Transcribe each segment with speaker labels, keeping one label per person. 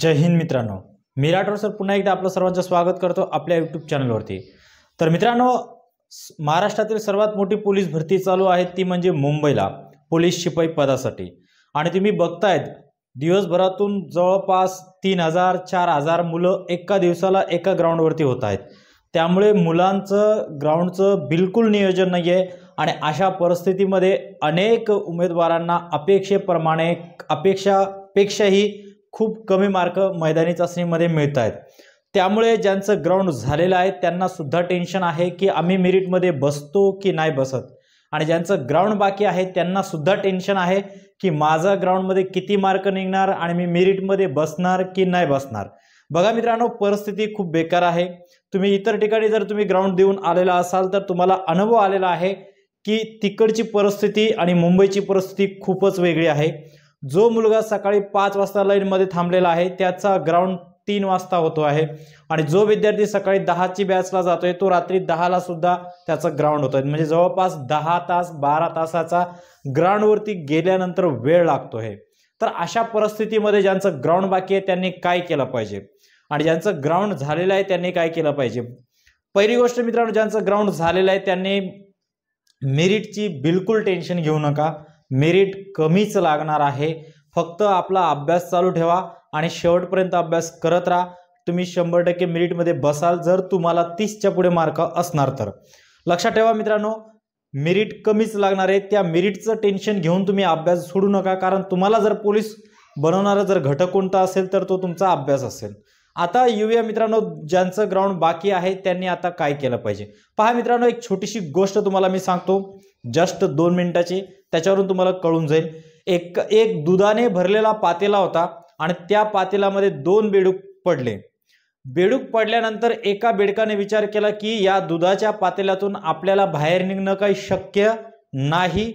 Speaker 1: जय हिंद मित्रांनो मी राठोड सर पुन्हा एकदा आपलं सर्वांचं स्वागत करतो आपल्या यूट्यूब चॅनलवरती तर मित्रांनो महाराष्ट्रातील सर्वात मोठी पोलीस भरती चालू आहे ती म्हणजे मुंबईला पोलीस शिपाई पदासाठी आणि तुम्ही बघतायत दिवसभरातून जवळपास तीन हजार चार हजार मुलं एका दिवसाला एका ग्राउंडवरती होत आहेत त्यामुळे मुलांचं ग्राउंडचं बिलकुल नियोजन नाही आहे आणि अशा परिस्थितीमध्ये अनेक उमेदवारांना अपेक्षेप्रमाणे अपेक्षापेक्षाही खूप कमी मार्क मैदानी चाचणीमध्ये मिळत आहेत त्यामुळे ज्यांचं ग्राउंड झालेलं आहे त्यांना सुद्धा टेन्शन आहे की आम्ही मेरिटमध्ये बसतो की नाही बसत आणि ज्यांचं ग्राउंड बाकी आहे त्यांना सुद्धा टेन्शन आहे की माझा ग्राउंडमध्ये किती मार्क निघणार आणि मी मेरिटमध्ये बसणार की नाही बसणार बघा मित्रांनो परिस्थिती खूप बेकार आहे तुम्ही इतर ठिकाणी जर तुम्ही ग्राउंड देऊन आलेला असाल तर तुम्हाला अनुभव आलेला आहे की तिकडची परिस्थिती आणि मुंबईची परिस्थिती खूपच वेगळी आहे जो मुलगा सकाळी पाच वाजता लाईनमध्ये थांबलेला आहे त्याचा ग्राउंड तीन वाजता होतो आहे आणि जो विद्यार्थी सकाळी दहाची बॅचला जातोय तो रात्री दहाला सुद्धा त्याचा ग्राउंड होतोय म्हणजे जवळपास दहा तास बारा तासाचा ग्राउंडवरती गेल्यानंतर वेळ लागतो आहे तर अशा परिस्थितीमध्ये ज्यांचं ग्राउंड बाकी आहे त्यांनी काय केलं पाहिजे आणि ज्यांचं ग्राउंड झालेलं आहे त्यांनी काय केलं पाहिजे पहिली गोष्ट मित्रांनो ज्यांचं ग्राउंड झालेलं आहे त्यांनी मेरिटची बिलकुल टेन्शन घेऊ नका मेरिट कमीच लागणार आहे फक्त आपला अभ्यास चालू ठेवा आणि शेवटपर्यंत अभ्यास करत राहा तुम्ही शंभर टक्के मेरिटमध्ये बसाल जर तुम्हाला तीसच्या पुढे मार्क असणार तर लक्षात ठेवा मित्रांनो मेरिट कमीच लागणार आहे त्या मेरिटचं टेन्शन घेऊन तुम्ही अभ्यास सोडू नका कारण तुम्हाला जर पोलीस बनवणारा जर घटक कोणता असेल तर तो तुमचा अभ्यास असेल आता येऊया मित्रांनो ज्यांचं ग्राउंड बाकी आहे त्यांनी आता काय केलं पाहिजे पहा मित्रांनो एक छोटीशी गोष्ट तुम्हाला मी सांगतो जस्ट दोन मिनिटाची त्याच्यावरून तुम्हाला कळून जाईल एक एक दुधाने भरलेला पातेला होता आणि त्या पातेलामध्ये दोन बेडूक पडले बेडूक पडल्यानंतर एका बेडकाने विचार केला की या दुधाच्या पातेल्यातून आपल्याला बाहेर निघणं काही शक्य नाही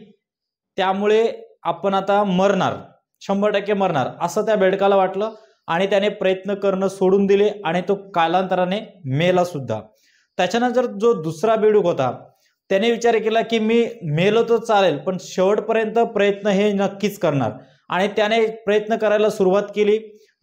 Speaker 1: त्यामुळे आपण आता मरणार शंभर टक्के मरणार असं त्या बेडकाला वाटलं आणि त्याने प्रयत्न करणं सोडून दिले आणि तो कालांतराने मेला सुद्धा त्याच्यानंतर जो दुसरा बेडूक होता त्याने विचार केला की मी मेलो तर चालेल पण शेवटपर्यंत प्रयत्न हे नक्कीच करणार आणि त्याने प्रयत्न करायला सुरुवात केली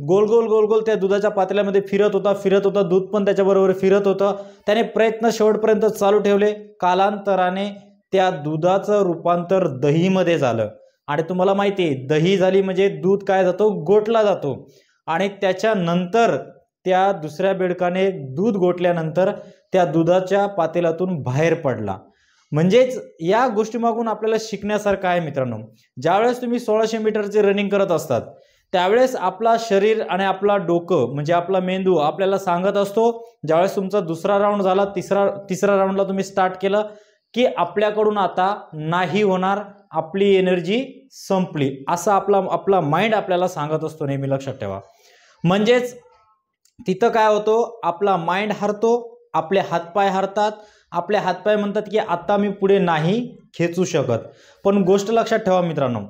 Speaker 1: गोल गोल गोल गोल त्या दुधाच्या पातळ्यामध्ये फिरत होता फिरत होता दूध पण त्याच्याबरोबर फिरत होतं त्याने प्रयत्न शेवटपर्यंत चालू ठेवले कालांतराने त्या दुधाचं रूपांतर दहीमध्ये झालं आणि तुम्हाला माहिती आहे दही झाली म्हणजे दूध काय जातो गोठला जातो आणि त्याच्यानंतर त्या दुसऱ्या बेडकाने दूध गोठल्यानंतर त्या दुधाच्या पातेलातून बाहेर पडला म्हणजेच या गोष्टीमागून आपल्याला शिकण्यासारखं आहे मित्रांनो ज्यावेळेस तुम्ही सोळाशे मीटरचे रनिंग करत असतात त्यावेळेस आपला शरीर आणि आपला डोकं म्हणजे आपला मेंदू आपल्याला सांगत असतो ज्यावेळेस तुमचा दुसरा राऊंड झाला तिसरा तिसऱ्या राऊंडला तुम्ही स्टार्ट केलं की आपल्याकडून आता नाही होणार आपली एनर्जी संपली असं आपला आपला माइंड आपल्याला सांगत असतो नेहमी लक्षात ठेवा म्हणजेच तिथं काय होतो आपला माइंड हरतो आपले हातपाय हरतात आपले हातपाय म्हणतात की आत्ता मी पुढे नाही खेचू शकत पण गोष्ट लक्षात ठेवा मित्रांनो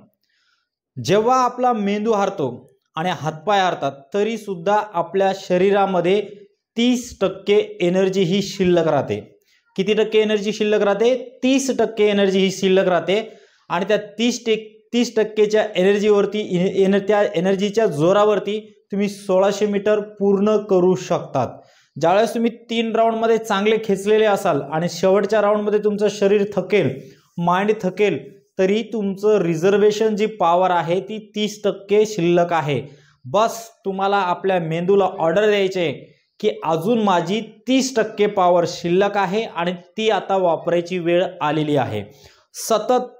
Speaker 1: जेव्हा आपला मेंदू हरतो आणि हातपाय हरतात तरीसुद्धा आपल्या शरीरामध्ये तीस टक्के एनर्जी ही शिल्लक राहते किती टक्के एनर्जी शिल्लक राहते तीस टक्के एनर्जी ही शिल्लक राहते आणि त्या तीस टे तीस टक्केच्या एनर्जीवरती एन त्या एनर्जीच्या जोरावरती तुम्ही सोळाशे मीटर पूर्ण करू शकतात ज्यावेळेस तुम्ही तीन राऊंडमध्ये चांगले खेचलेले असाल आणि शेवटच्या राऊंडमध्ये तुमचं शरीर थकेल माइंड थकेल तरी तुमचं रिझर्वेशन जी पॉवर आहे ती तीस टक्के शिल्लक आहे बस तुम्हाला आपल्या मेंदूला ऑर्डर द्यायचे की अजून माझी तीस टक्के पॉवर शिल्लक आहे आणि ती आता वापरायची वेळ आलेली आहे सतत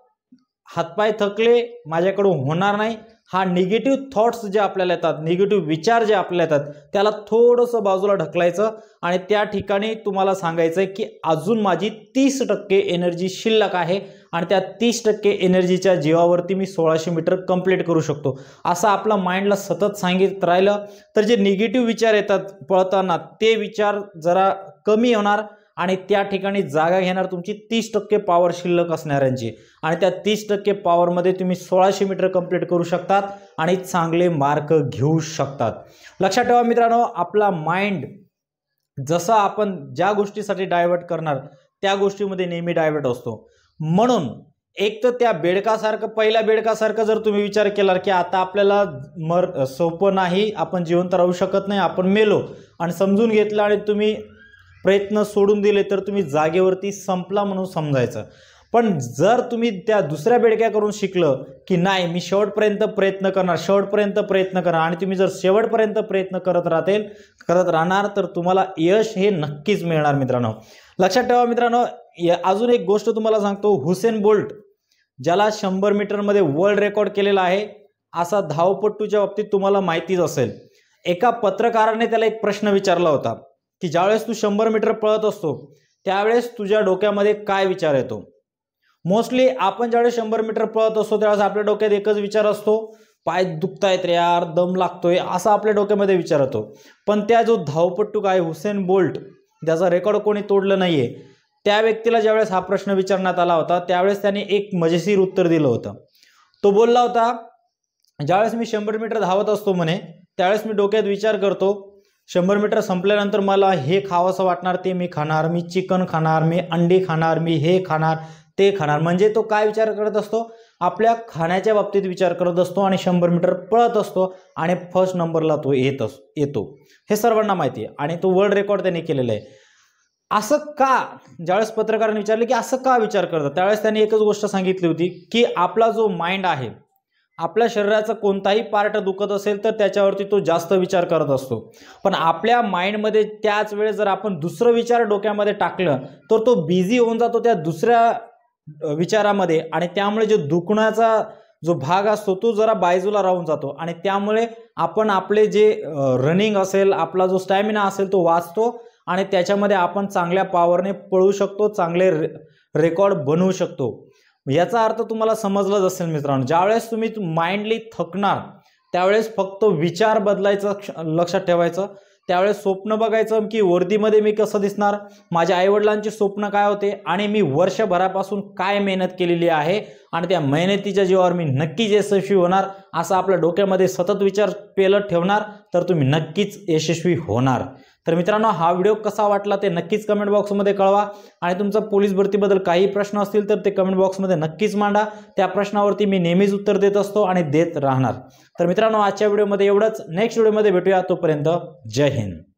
Speaker 1: हातपाय थकले माझ्याकडून होणार नाही हा निगेटिव्ह थॉट्स जे आपल्याला येतात निगेटिव्ह विचार जे आपल्याला येतात त्याला थोडंसं बाजूला ढकलायचं आणि त्या ठिकाणी तुम्हाला सांगायचं आहे की अजून माझी तीस टक्के एनर्जी शिल्लक आहे आणि त्या तीस टक्के एनर्जीच्या जीवावरती मी सोळाशे मीटर कंप्लीट करू शकतो असं आपला माइंडला सतत सांगित राहिलं तर जे निगेटिव्ह विचार येतात पळताना ते विचार जरा कमी होणार आणि त्या ठिकाणी जागा घेणार तुमची तीस टक्के पॉवर शिल्लक असणाऱ्यांची आणि त्या तीस टक्के पॉवरमध्ये तुम्ही सोळाशे मीटर कंप्लीट करू शकतात आणि चांगले मार्क घेऊ शकतात लक्षात ठेवा मित्रांनो आपला माइंड जसा आपण ज्या गोष्टीसाठी डायव्हर्ट करणार त्या गोष्टीमध्ये नेहमी डायव्हर्ट असतो म्हणून एक तर त्या बेडकासारखं पहिल्या बेडकासारखं जर तुम्ही विचार केला की आता आपल्याला मर सोपं नाही आपण जिवंत राहू शकत नाही आपण मेलो आणि समजून घेतलं आणि तुम्ही प्रयत्न सोडून दिले तर तुम्ही जागेवरती संपला म्हणून समजायचं पण जर तुम्ही त्या दुसऱ्या बेडक्या करून शिकलं की नाही मी शेवटपर्यंत प्रयत्न करणार शेवटपर्यंत प्रयत्न करणार आणि तुम्ही जर शेवटपर्यंत प्रयत्न करत राहतील करत राहणार तर तुम्हाला यश हे नक्कीच मिळणार मित्रांनो लक्षात ठेवा मित्रांनो अजून एक गोष्ट तुम्हाला सांगतो हुसेन बोल्ट ज्याला शंभर मीटरमध्ये वर्ल्ड रेकॉर्ड केलेला आहे असा धावपट्टूच्या बाबतीत तुम्हाला माहितीच असेल एका पत्रकाराने त्याला एक प्रश्न विचारला होता की ज्यावेळेस तू शंभर मीटर पळत असतो त्यावेळेस तुझ्या डोक्यामध्ये काय विचार येतो मोस्टली आपण ज्यावेळेस शंभर मीटर पळत असतो त्यावेळेस आपल्या डोक्यात एकच विचार असतो पाय दुखतायत रे यार दम लागतोय असा आपल्या डोक्यामध्ये विचार येतो पण त्या जो धावपट्टू काय हुसेन बोल्ट त्याचा रेकॉर्ड कोणी तोडलं नाहीये त्या व्यक्तीला ज्यावेळेस हा प्रश्न विचारण्यात आला होता त्यावेळेस त्याने एक मजेशीर उत्तर दिलं होतं तो बोलला होता ज्यावेळेस मी शंभर मीटर धावत असतो म्हणे त्यावेळेस मी डोक्यात विचार करतो शंभर मीटर संपल्यानंतर मला हे खावंसं वाटणार ते मी खाणार मी चिकन खाणार मी अंडी खाणार मी हे खाणार ते खाणार म्हणजे तो काय विचार करत असतो आपल्या खाण्याच्या बाबतीत विचार करत असतो आणि शंभर मीटर पळत असतो आणि फर्स्ट नंबरला तो येत येतो हे सर्वांना माहिती आहे आणि तो वर्ल्ड रेकॉर्ड त्यांनी केलेला आहे असं का ज्यावेळेस पत्रकारांनी विचारले की असं का विचार करतात त्यावेळेस त्यांनी एकच गोष्ट सांगितली होती की आपला जो माइंड आहे आपल्या शरीराचा कोणताही पार्ट दुखत असेल तर त्याच्यावरती तो जास्त विचार करत असतो पण आपल्या माइंडमध्ये त्याच वेळेस जर आपण दुसरं विचार डोक्यामध्ये टाकलं तर तो बिझी होऊन जातो त्या दुसऱ्या विचारामध्ये आणि त्यामुळे जो दुखण्याचा जो भाग असतो तो जरा बाजूला राहून जातो आणि त्यामुळे आपण आपले जे रनिंग असेल आपला जो स्टॅमिना असेल तो वाचतो आणि त्याच्यामध्ये आपण चांगल्या पॉवरने पळू शकतो चांगले रे रेकॉर्ड बनवू शकतो याचा अर्थ तुम्हाला समजलाच असेल मित्रांनो ज्यावेळेस तुम्ही माइंडली थकणार त्यावेळेस फक्त विचार बदलायचा लक्षात ठेवायचं त्यावेळेस स्वप्न बघायचं की वर्दीमध्ये मी कसं दिसणार माझ्या आईवडिलांचे स्वप्न काय होते आणि मी वर्षभरापासून काय मेहनत केलेली आहे आणि त्या मेहनतीच्या जीवावर मी नक्कीच यशस्वी होणार असा आपल्या डोक्यामध्ये सतत विचार पेलत ठेवणार तर तुम्ही नक्कीच यशस्वी होणार तर मित्रांनो हा व्हिडिओ कसा वाटला ते नक्कीच कमेंट बॉक्समध्ये कळवा आणि तुमचा पोलीस भरतीबद्दल काही प्रश्न असतील तर ते कमेंट बॉक्समध्ये नक्कीच मांडा त्या प्रश्नावरती मी नेहमीच उत्तर देत असतो आणि देत राहणार तर मित्रांनो आजच्या व्हिडिओमध्ये एवढंच नेक्स्ट व्हिडिओमध्ये भेटूया तोपर्यंत जय हिंद